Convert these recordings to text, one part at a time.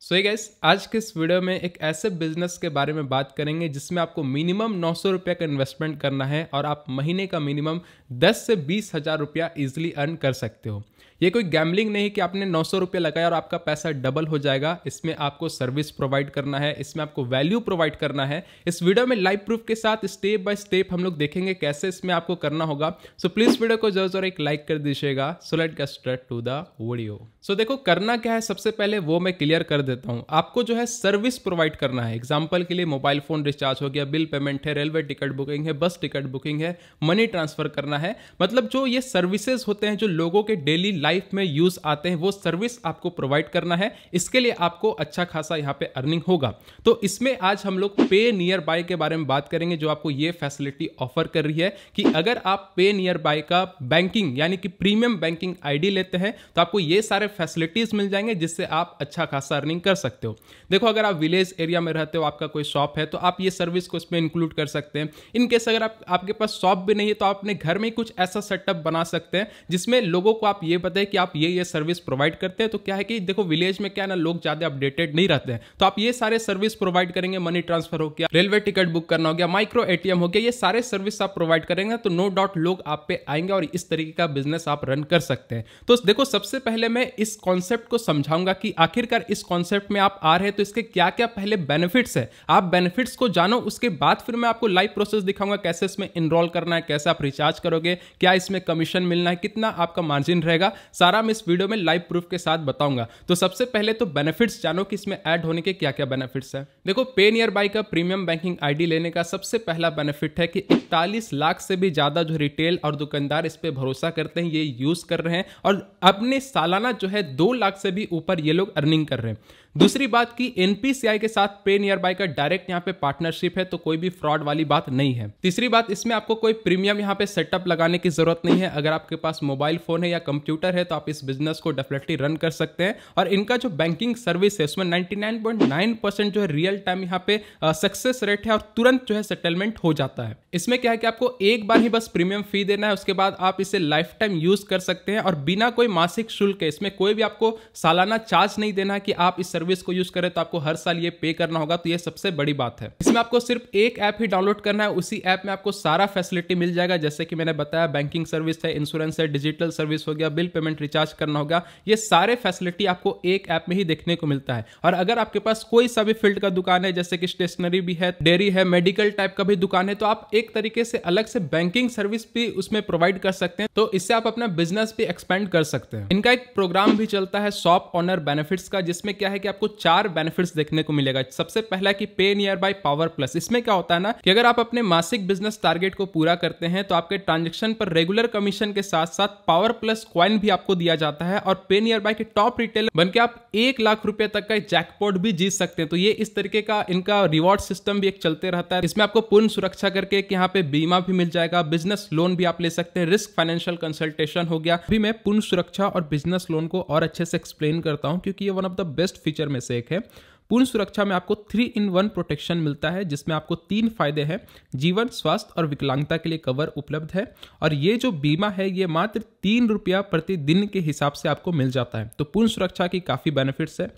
सो so, gas आज के इस वीडियो में एक ऐसे बिजनेस के बारे में बात करेंगे जिसमें आपको मिनिमम नौ सौ रुपये का इन्वेस्टमेंट करना है और आप महीने का मिनिमम दस से बीस हज़ार रुपया ईजिली अर्न कर सकते हो ये कोई गैम्बलिंग नहीं कि आपने नौ सौ रुपये लगाया और आपका पैसा डबल हो जाएगा इसमें आपको सर्विस प्रोवाइड करना है इसमें आपको वैल्यू प्रोवाइड करना है इस वीडियो में लाइव प्रूफ के साथ स्टेप बाय स्टेप हम लोग देखेंगे कैसे इसमें आपको करना होगा सो प्लीज़ वीडियो को जरूर जरूर एक लाइक कर दीजिएगा so let get start to the video so देखो करना क्या है सबसे पहले वो मैं क्लियर कर देता हूँ आपको जो है सर्विस प्रोवाइड करना है एग्जाम्पल के लिए मोबाइल फ़ोन रिचार्ज हो गया बिल पेमेंट है रेलवे टिकट बुकिंग है बस टिकट बुकिंग है मनी ट्रांसफ़र करना है मतलब जो ये सर्विसेज होते हैं जो लोगों के डेली लाइफ लाइफ में यूज आते हैं वो सर्विस आपको प्रोवाइड करना है इसके लिए आपको अच्छा खासा यहाँ पे अर्निंग होगा तो इसमें आज हम लोग पे नियर बाय के बारे में बात करेंगे जो आपको ये फैसिलिटी ऑफर कर रही है कि अगर आप पे नियर बाय का बैंकिंग यानी कि प्रीमियम बैंकिंग आई लेते हैं तो आपको ये सारे फैसिलिटीज मिल जाएंगे जिससे आप अच्छा खासा अर्निंग कर सकते हो देखो अगर आप विलेज एरिया में रहते हो आपका कोई शॉप है तो आप ये सर्विस को इसमें इंक्लूड कर सकते हैं इनकेस अगर आप, आपके पास शॉप भी नहीं है तो आप अपने घर में कुछ ऐसा सेटअप बना सकते हैं जिसमें लोगों को आप ये बता करते हैं कि आप ये ये सर्विस प्रोवाइड करते हैं तो क्या है कि देखो विलेज में क्या ना लोग ज़्यादा अपडेटेड नहीं रहते हैं तो आप ये सारे सर्विस प्रोवाइड करेंगे मनी ट्रांसफर हो गया रेलवे टिकट बुक करना हो गया माइक्रो एटीएम हो गया ये सारे सर्विस आप प्रोवाइड करेंगे तो नो डाउट लोग आप पे आएंगे और इस तरीके का बिजनेस आप रन कर सकते हैं तो देखो सबसे पहले मैं इस कॉन्सेप्ट को समझाऊंगा कि आखिरकार इस कॉन्सेप्ट में आप आ रहे हैं तो इसके क्या क्या पहले बेनिफिट्स है आप बेनिफिट्स को जानो उसके बाद फिर मैं आपको लाइव प्रोसेस दिखाऊंगा कैसे इसमें इनरोल करना है कैसे आप रिचार्ज करोगे क्या इसमें कमीशन मिलना है कितना आपका मार्जिन रहेगा सारा मैं इस वीडियो में लाइव प्रूफ के साथ बताऊंगा तो सबसे पहले तो बेनिफिट्स जानो कि इसमें ऐड होने के क्या क्या बेनिफिट्स है देखो पे नियर बाई का प्रीमियम बैंकिंग आईडी लेने का सबसे पहला बेनिफिट है कि इकतालीस लाख से भी ज्यादा जो रिटेल और दुकानदार इस पर भरोसा करते हैं ये यूज कर रहे हैं और अपने सालाना जो है दो लाख से भी ऊपर ये लोग अर्निंग कर रहे हैं दूसरी बात की एनपीसीआई के साथ पे नियर बाय का डायरेक्ट यहाँ पे पार्टनरशिप है तो कोई भी फ्रॉड वाली बात नहीं है तीसरी बात इसमें आपको कोई प्रीमियम यहाँ पे सेटअप लगाने की जरूरत नहीं है अगर आपके पास मोबाइल फोन है या कंप्यूटर है तो आप इस बिजनेस को डेफिनेटली रन कर सकते हैं और इनका जो बैंकिंग सर्विस है उसमें नाइनटी परसेंट जो है रियल टाइम यहाँ पे सक्सेस रेट है और तुरंत जो है सेटलमेंट हो जाता है इसमें क्या है कि आपको एक बार ही बस प्रीमियम फी देना है उसके बाद आप इसे लाइफ टाइम यूज कर सकते हैं और बिना कोई मासिक शुल्क है इसमें कोई भी आपको सालाना चार्ज नहीं देना है कि आप इस सर्विस सर्विस को यूज करें तो आपको हर साल ये पे करना होगा तो ये सबसे बड़ी बात है इसमें आपको सिर्फ एक ऐप ही डाउनलोड करना है उसी ऐप में आपको सारा फैसिलिटी मिल जाएगा जैसे कि मैंने बताया बैंकिंग सर्विस है इंश्योरेंस है डिजिटल सर्विस हो गया बिल पेमेंट रिचार्ज करना होगा ये सारे फैसिलिटी आपको एक ऐप में ही देखने को मिलता है और अगर आपके पास कोई सा भी फील्ड का दुकान है जैसे कि स्टेशनरी भी है डेयरी है मेडिकल टाइप का भी दुकान है तो आप एक तरीके से अलग से बैंकिंग सर्विस भी उसमें प्रोवाइड कर सकते हैं तो इससे आप अपना बिजनेस भी एक्सपेंड कर सकते हैं इनका एक प्रोग्राम भी चलता है शॉप ऑनर बेनिफिट्स का जिसमें क्या है कि आपको चार बेनिफिट्स देखने को मिलेगा सबसे पहला कि पे नियर बाय पावर प्लस इसमें क्या होता है ना कि अगर आप अपने मासिक बिजनेस टारगेट को पूरा करते हैं तो आपके ट्रांजेक्शन पर रेगुलर कमीशन के साथ साथ पावर प्लस क्वाइन भी आपको दिया जाता है और पे नियर बाय के टॉप रिटेलर बनकर आप एक लाख रुपए तक का जैकपॉट भी जीत सकते हैं तो ये इस तरीके का इनका रिवॉर्ड सिस्टम भी एक चलते रहता है इसमें आपको पूर्ण सुरक्षा करके यहाँ पे बीमा भी मिल जाएगा बिजनेस लोन भी आप ले सकते हैं रिस्क फाइनेंशियल कंसल्टेशन हो गया अभी मैं पूर्ण सुरक्षा और बिजनेस लोन को और अच्छे से एक्सप्लेन करता हूँ क्योंकि ये one of the best feature feature में से एक है पूर्ण सुरक्षा में आपको थ्री इन वन प्रोटेक्शन मिलता है जिसमें आपको तीन फायदे हैं जीवन स्वास्थ्य और विकलांगता के लिए कवर उपलब्ध है और ये जो बीमा है ये मात्र तीन रुपया प्रति दिन के हिसाब से आपको मिल जाता है तो पूर्ण सुरक्षा की काफ़ी बेनिफिट्स है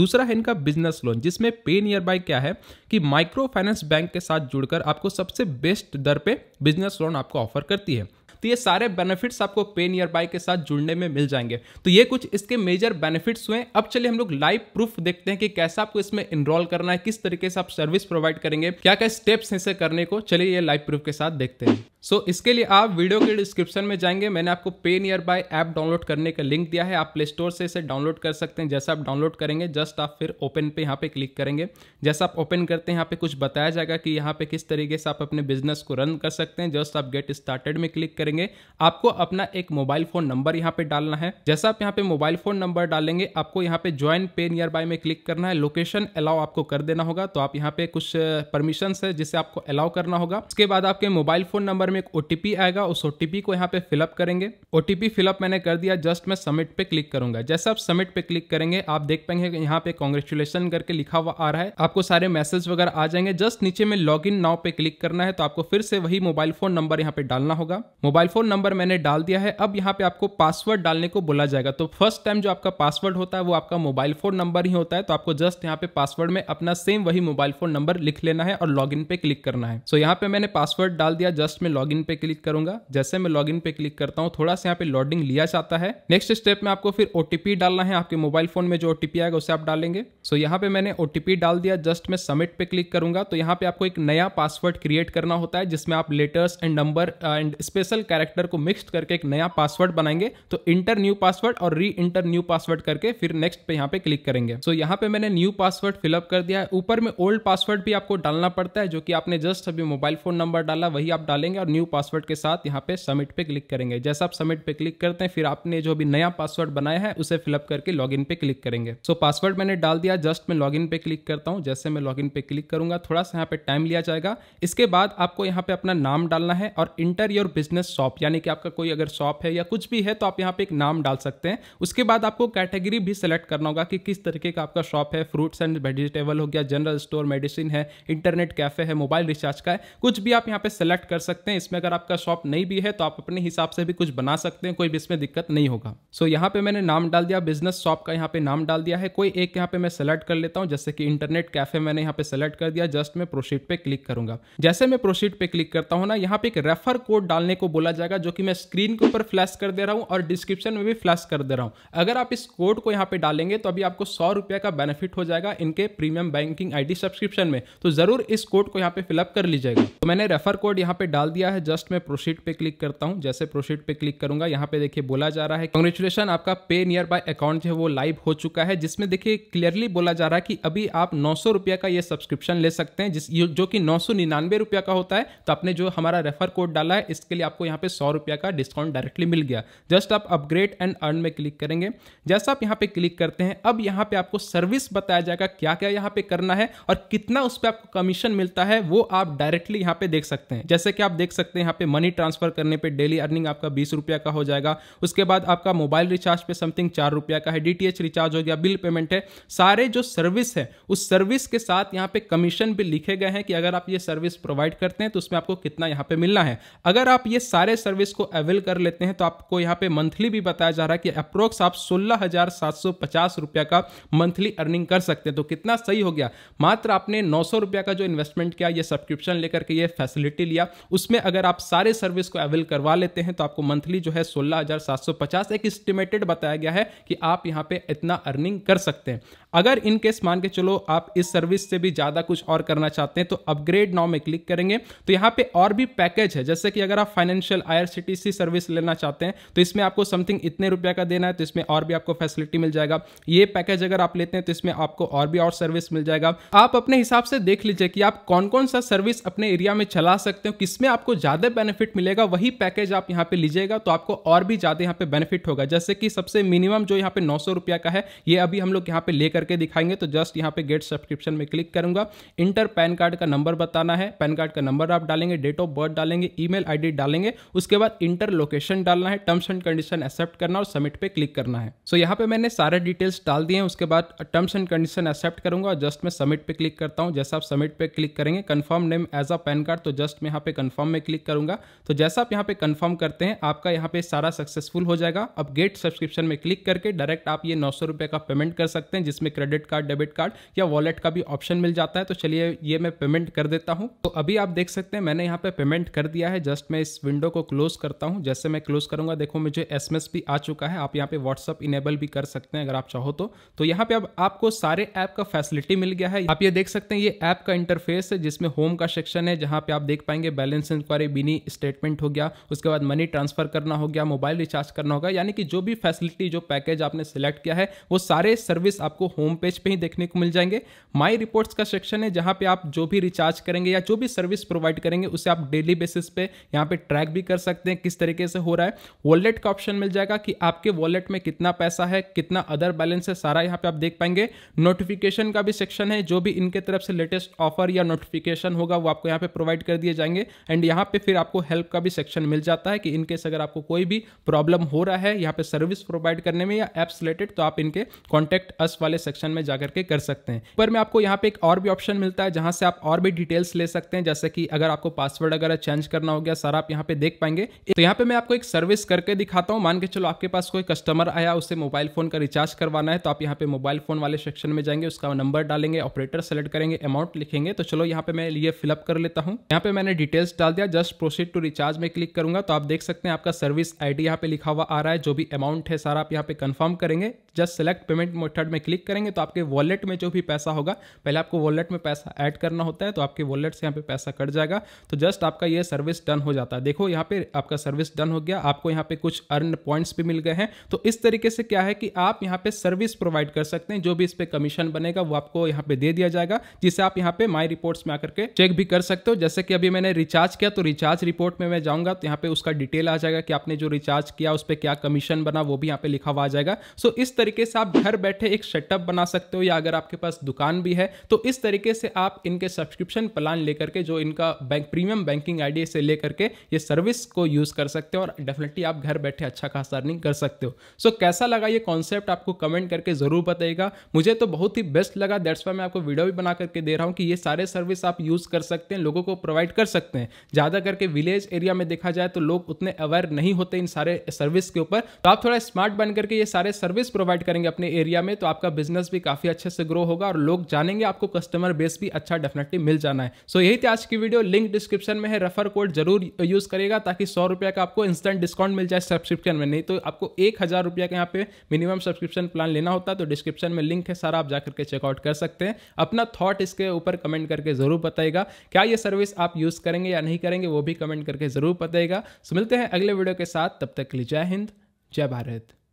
दूसरा है इनका बिजनेस लोन जिसमें पे नियर बाय क्या है कि माइक्रो फाइनेंस बैंक के साथ जुड़कर आपको सबसे बेस्ट दर पे बिजनेस लोन आपको ऑफर करती है तो ये सारे बेनिफिट्स आपको पे नियर बाय के साथ जुड़ने में मिल जाएंगे तो ये कुछ इसके मेजर बेनिफिट्स हुए अब चलिए हम लोग लाइव प्रूफ देखते हैं कि कैसे आपको इसमें इनरोल करना है किस तरीके से आप सर्विस प्रोवाइड करेंगे क्या क्या स्टेप्स हैं इसे करने को चलिए ये लाइव प्रूफ के साथ देखते हैं सो so, इसके लिए आप वीडियो के डिस्क्रिप्शन में जाएंगे मैंने आपको पे नियर बाय ऐप डाउनलोड करने का लिंक दिया है आप प्ले स्टोर से इसे डाउनलोड कर सकते हैं जैसा आप डाउनलोड करेंगे जस्ट आप फिर ओपन पे यहाँ पे क्लिक करेंगे जैसा आप ओपन करते हैं यहाँ पे कुछ बताया जाएगा कि यहाँ पे किस तरीके से आप अपने बिजनेस को रन कर सकते हैं जस्ट आप गेट स्टार्टेड में क्लिक करेंगे करेंगे आपको अपना एक मोबाइल फोन नंबर यहाँ पे डालना है जैसा आप यहाँ पे मोबाइल फोन नंबर डालेंगे आपको यहाँ पे ज्वाइन पे नियर बाय में क्लिक करना है लोकेशन अलाउ आपको कर देना होगा तो आप यहाँ पे कुछ परमिशन है जिसे आपको अलाउ करना होगा उसके बाद आपके मोबाइल फोन नंबर में एक ओटीपी आएगा उस ओटीपी को यहाँ पे फिलअप करेंगे ओटीपी फिलअप मैंने कर दिया जस्ट मैं सबमिट पे क्लिक करूंगा जैसे आप सबमिट पे क्लिक करेंगे आप देख पाएंगे यहाँ पे कॉन्ग्रेचुलेशन करके लिखा हुआ आ रहा है आपको सारे मैसेज वगैरह आ जाएंगे जस्ट नीचे में लॉग इन नाव पे क्लिक करना है तो आपको फिर से वही मोबाइल फोन नंबर यहाँ पे डालना होगा मोबाइल मोबाइल फ़ोन नंबर मैंने डाल दिया है अब यहाँ पे आपको पासवर्ड डालने को बोला जाएगा तो फर्स्ट टाइम जो आपका पासवर्ड होता है वो आपका मोबाइल फ़ोन नंबर ही होता है तो आपको जस्ट यहाँ पे पासवर्ड में अपना सेम वही मोबाइल फ़ोन नंबर लिख लेना है और लॉगिन पे क्लिक करना है सो so, यहाँ पे मैंने पासवर्ड डाल दिया जस्ट मैं लॉगिन पे क्लिक करूंगा जैसे मैं लॉगिन पे क्लिक करता हूँ थोड़ा सा यहाँ पे लॉडिंग लिया जाता है नेक्स्ट स्टेप में आपको फिर ओटीपी डालना है आपके मोबाइल फ़ोन में जो ओटीपी आएगा उसे आप डालेंगे सो यहाँ पे मैंने ओटीपी डाल दिया जस्ट मैं सबमिट पे क्लिक करूंगा तो यहाँ पे आपको एक नया पासवर्ड क्रिएट करना होता है जिसमें आप letters and number and special character को मिक्स करके एक नया पासवर्ड बनाएंगे तो इंटर न्यू पासवर्ड और री इंटर न्यू पासवर्ड करके फिर नेक्स्ट पे यहाँ पे क्लिक करेंगे सो so, यहाँ पे मैंने न्यू पासवर्ड फिलअप कर दिया है ऊपर में ओल्ड पासवर्ड भी आपको डालना पड़ता है जो कि आपने जस्ट अभी मोबाइल फोन नंबर डाला वही आप डालेंगे और न्यू पासवर्ड के साथ यहाँ पे सबमिट पे क्लिक करेंगे जैसे आप सबमिट पे क्लिक करते हैं फिर आपने जो भी नया पासवर्ड बनाया है उसे फिलअप करके लॉग पे क्लिक करेंगे सो so, पासवर्ड मैंने डाल दिया जस्ट मैं लॉग पे क्लिक करता हूँ जैसे मैं लॉग पे क्लिक करूंगा थोड़ा सा यहाँ पे टाइम लिया जाएगा इसके बाद आपको यहाँ पे अपना नाम डालना है और इंटर योर बिजनेस शॉप यानी कि आपका कोई अगर शॉप है या कुछ भी है तो आप यहाँ पे एक नाम डाल सकते हैं उसके बाद आपको कैटेगरी भी सेलेक्ट करना होगा कि किस तरीके का आपका शॉप है फ्रूट्स एंड वेजिटेबल हो गया जनरल स्टोर मेडिसिन है इंटरनेट कैफे है मोबाइल रिचार्ज का है कुछ भी आप यहाँ पे सेलेक्ट कर सकते हैं इसमें अगर आपका शॉप नहीं भी है तो आप अपने हिसाब से भी कुछ बना सकते हैं कोई भी इसमें दिक्कत नहीं होगा सो यहाँ पे मैंने नाम डाल दिया बिजनेस शॉप का यहाँ पे नाम डाल दिया है कोई एक यहाँ पे मैं सेलेक्ट कर लेता हूँ जैसे कि इंटरनेट कैफे मैंने यहाँ पे सेलेक्ट कर दिया जस्ट मैं प्रोशीट पे क्लिक करूंगा जैसे मैं प्रोशीट पे क्लिक करता हूँ ना यहाँ पे एक रेफर कोड डालने को बोला बोला जाएगा जो कि मैं स्क्रीन के ऊपर फ्लैश कर दे रहा हूँ और डिस्क्रिप्शन में भी फ्लैश कर दे रहा हूँ अगर आप इस कोड को यहाँ पे डालेंगे तो अभी आपको सौ रुपये का बेनिफिट हो जाएगा इनके प्रीमियम बैंकिंग आईडी सब्सक्रिप्शन में तो ज़रूर इस कोड को यहाँ पे फिलअप कर लीजिएगा तो मैंने रेफर कोड यहाँ पे डाल दिया है जस्ट मैं प्रोशीट पे क्लिक करता हूँ जैसे प्रोशीट पे क्लिक करूंगा यहाँ पे देखिए बोला जा रहा है कॉन्ग्रेचुलेसन आपका पे नियर बाय अकाउंट जो है वो लाइव हो चुका है जिसमें देखिए क्लियरली बोला जा रहा है कि अभी आप नौ का ये सब्सक्रिप्शन ले सकते हैं जिस जो कि नौ का होता है तो आपने जो हमारा रेफर कोड डाला है इसके लिए आपको यहाँ यहाँ पे सौ रुपया का डिस्काउंट डायरेक्टली मिल गया जस्ट आप अपग्रेड एंड अर्न में क्लिक करेंगे जैसा आप यहाँ पे क्लिक करते हैं अब यहाँ पे आपको सर्विस बताया जाएगा क्या क्या यहाँ पे करना है और कितना उस पर आपको कमीशन मिलता है वो आप डायरेक्टली यहाँ पे देख सकते हैं जैसे कि आप देख सकते हैं यहाँ पे मनी ट्रांसफर करने पर डेली अर्निंग आपका बीस का हो जाएगा उसके बाद आपका मोबाइल रिचार्ज पे समथिंग चार का है डी रिचार्ज हो गया बिल पेमेंट है सारे जो सर्विस है उस सर्विस के साथ यहाँ पे कमीशन भी लिखे गए हैं कि अगर आप ये सर्विस प्रोवाइड करते हैं तो उसमें आपको कितना यहाँ पे मिलना है अगर आप ये सारे सारे सर्विस को अवेल कर लेते हैं तो आपको यहाँ पे मंथली भी बताया जा रहा है कि अप्रोक्स आप सोलह हजार सात सौ पचास रुपया का मंथली अर्निंग कर सकते हैं तो कितना सही हो गया मात्र आपने नौ सौ रुपया का जो इन्वेस्टमेंट किया ये सब्सक्रिप्शन लेकर के ये फैसिलिटी लिया उसमें अगर आप सारे सर्विस को अवेल करवा लेते हैं तो आपको मंथली जो है सोलह एक एस्टिमेटेड बताया गया है कि आप यहाँ पे इतना अर्निंग कर सकते हैं अगर इनकेस मान के चलो आप इस सर्विस से भी ज़्यादा कुछ और करना चाहते हैं तो अपग्रेड नाउ में क्लिक करेंगे तो यहाँ पे और भी पैकेज है जैसे कि अगर आप फाइनेंशियल आई सर्विस लेना चाहते हैं तो इसमें आपको समथिंग इतने रुपया का देना है तो इसमें और भी आपको फैसिलिटी मिल जाएगा ये पैकेज अगर आप लेते हैं तो इसमें आपको और भी और सर्विस मिल जाएगा आप अपने हिसाब से देख लीजिए कि आप कौन कौन सा सर्विस अपने एरिया में चला सकते हो किसमें आपको ज़्यादा बेनिफिट मिलेगा वही पैकेज आप यहाँ पे लीजिएगा तो आपको और भी ज़्यादा यहाँ पे बेनिफिट होगा जैसे कि सबसे मिनिमम जो यहाँ पे नौ रुपया का है ये अभी हम लोग यहाँ पे लेकर करके दिखाएंगे तो जस्ट यहाँ पे गेट सब्सक्रिप्शन में क्लिक करूंगा इंटर पैन कार्ड का नंबर बताना है पैन कार्ड का नंबर आप डालेंगे डेट ऑफ बर्थ डालेंगे ईमेल आईडी डालेंगे उसके बाद इंटर लोकेशन डालना है टर्म्स एंड कंडीशन एक्सेप्ट करना और सबमिट पे क्लिक करना है सो so, यहाँ पे मैंने सारे डिटेल्स डाल दिए हैं उसके बाद टर्म्स एंड कंडीशन एक्सेप्ट करूंगा और जस्ट मैं सबमिट पे क्लिक करता हूँ जैसा आप सबमिट पे क्लिक करेंगे confirm name as a PAN card तो जस्ट मैं यहाँ पे कन्फर्म में क्लिक करूंगा तो जैसा आप यहाँ पे कन्फर्म करते हैं आपका यहाँ पे सारा सक्सेसफुल हो जाएगा अब गेट सब्सक्रिप्शन में क्लिक करके डायरेक्ट आप ये नौ का पेमेंट कर सकते हैं जिसमें क्रेडिट कार्ड डेबिट कार्ड या वॉलेट का भी ऑप्शन मिल जाता है तो चलिए ये मैं पेमेंट कर देता हूँ तो अभी आप देख सकते हैं मैंने यहाँ पे पेमेंट कर दिया है जस्ट मैं इस विंडो को क्लोज करता हूँ जैसे मैं क्लोज करूंगा देखो मुझे एस भी आ चुका है आप यहाँ पे व्हाट्सअप इनेबल भी कर सकते हैं अगर आप चाहो तो, तो यहाँ पे अब आपको सारे ऐप का फैसिलिटी मिल गया है आप ये देख सकते हैं ये ऐप का इंटरफेस है जिसमें होम का सेक्शन है जहाँ पे आप देख पाएंगे बैलेंस इंक्वायरी बिनी स्टेटमेंट हो गया उसके बाद मनी ट्रांसफर करना हो गया मोबाइल रिचार्ज करना होगा यानी कि जो भी फैसिलिटी जो पैकेज आपने सिलेक्ट किया है वो सारे सर्विस आपको होम होम पेज पे ही देखने को मिल जाएंगे माई रिपोर्ट्स का सेक्शन है जहाँ पे आप जो भी रिचार्ज करेंगे या जो भी सर्विस प्रोवाइड करेंगे उसे आप डेली बेसिस पे यहाँ पे ट्रैक भी कर सकते हैं किस तरीके से हो रहा है वॉलेट का ऑप्शन मिल जाएगा कि आपके वॉलेट में कितना पैसा है कितना अदर बैलेंस है सारा यहाँ पे आप देख पाएंगे नोटिफिकेशन का भी सेक्शन है जो भी इनके तरफ से लेटेस्ट ऑफर या नोटिफिकेशन होगा वो आपको यहाँ पे प्रोवाइड कर दिए जाएंगे एंड यहाँ पे फिर आपको हेल्प का भी सेक्शन मिल जाता है कि इनकेस अगर आपको कोई भी प्रॉब्लम हो रहा है यहाँ पे सर्विस प्रोवाइड करने में या एप्स रिलेटेड तो आप इनके कॉन्टेक्ट अस वाले सेक्शन में जाकर के कर सकते हैं पर मैं आपको यहाँ पे एक और भी ऑप्शन मिलता है जहां से आप और भी डिटेल्स ले सकते हैं जैसे कि अगर आपको पासवर्ड अगर चेंज करना हो गया सारा आप यहाँ पे देख पाएंगे तो यहाँ पे मैं आपको एक सर्विस करके दिखाता हूँ मान के चलो आपके पास कोई कस्टमर आया उसे मोबाइल फोन का रिचार्ज करवाना है तो आप यहाँ पे मोबाइल फोन वाले सेक्शन में जाएंगे उसका नंबर डालेंगे ऑपरेटर सेलेक्ट करेंगे अमाउंट लिखेंगे तो चलो यहाँ पे मैं ये फिलअप कर लेता हूँ यहाँ पे मैंने डिटेल्स डाल दिया जस्ट प्रोसीड टू रिचार्ज में क्लिक करूंगा तो आप देख सकते हैं आपका सर्विस आईडी यहाँ पे लिखा हुआ आ रहा है जो भी अमाउंट है सारा आप यहाँ पे कंफर्म करेंगे जस्ट सेलेक्ट पेमेंट मेथड में क्लिक करेंगे तो आपके वॉलेट में जो भी पैसा होगा पहले आपको वॉलेट में पैसा ऐड करना होता है तो आपके वॉलेट से यहाँ पे पैसा कट जाएगा तो जस्ट आपका ये सर्विस डन हो जाता है देखो यहाँ पे आपका सर्विस डन हो गया आपको यहाँ पे कुछ अर्न पॉइंट्स भी मिल गए हैं तो इस तरीके से क्या है कि आप यहाँ पे सर्विस प्रोवाइड कर सकते हैं जो भी इस पर कमीशन बनेगा वो आपको यहाँ पे दे दिया जाएगा जिसे आप यहाँ पे माई रिपोर्ट्स में आकर के चेक भी कर सकते हो जैसे कि अभी मैंने रिचार्ज किया तो रिचार्ज रिपोर्ट में मैं जाऊँगा तो यहाँ पे उसका डिटेल आ जाएगा कि आपने जो रिचार्ज किया उस पर क्या कमीशन बना वो भी यहाँ पे लिखा हुआ आ जाएगा सो इस तरीके से आप घर बैठे एक सेटअप बना सकते हो या अगर आपके पास दुकान भी है तो इस तरीके से आप इनके सब्सक्रिप्शन प्लान लेकर के जो इनका बैंक प्रीमियम बैंकिंग आईडी से लेकर के ये सर्विस को यूज़ कर सकते हो और डेफिनेटली आप घर बैठे अच्छा खासा अर्निंग कर सकते हो सो so, कैसा लगा ये कॉन्सेप्ट आपको कमेंट करके ज़रूर बताइएगा मुझे तो बहुत ही बेस्ट लगा दैट्स वाई मैं आपको वीडियो भी बना करके दे रहा हूँ कि ये सारे सर्विस आप यूज़ कर सकते हैं लोगों को प्रोवाइड कर सकते हैं ज़्यादा करके विलेज एरिया में देखा जाए तो लोग उतने अवेयर नहीं होते इन सारे सर्विस के ऊपर तो आप थोड़ा स्मार्ट बन करके ये सारे सर्विस प्रोवाइड करेंगे अपने एरिया में तो आपका बिजनेस बिजनेस भी काफ़ी अच्छे से ग्रो होगा और लोग जानेंगे आपको कस्टमर बेस भी अच्छा डेफिनेटली मिल जाना है सो यही थी आज की वीडियो लिंक डिस्क्रिप्शन में है रेफर कोड जरूर यूज़ करेगा ताकि सौ रुपये का आपको इंस्टेंट डिस्काउंट मिल जाए सब्सक्रिप्शन में नहीं तो आपको एक हज़ार रुपये का यहाँ पे मिनिमम सब्सक्रिप्शन प्लान लेना होता है तो डिस्क्रिप्शन में लिंक है सारा आप जाकर के चेकआउट कर सकते हैं अपना थॉट इसके ऊपर कमेंट करके ज़रूर बताएगा क्या ये सर्विस आप यूज़ करेंगे या नहीं करेंगे वो भी कमेंट करके ज़रूर बताएगा सो मिलते हैं अगले वीडियो के साथ तब तक के लिए जय हिंद जय भारत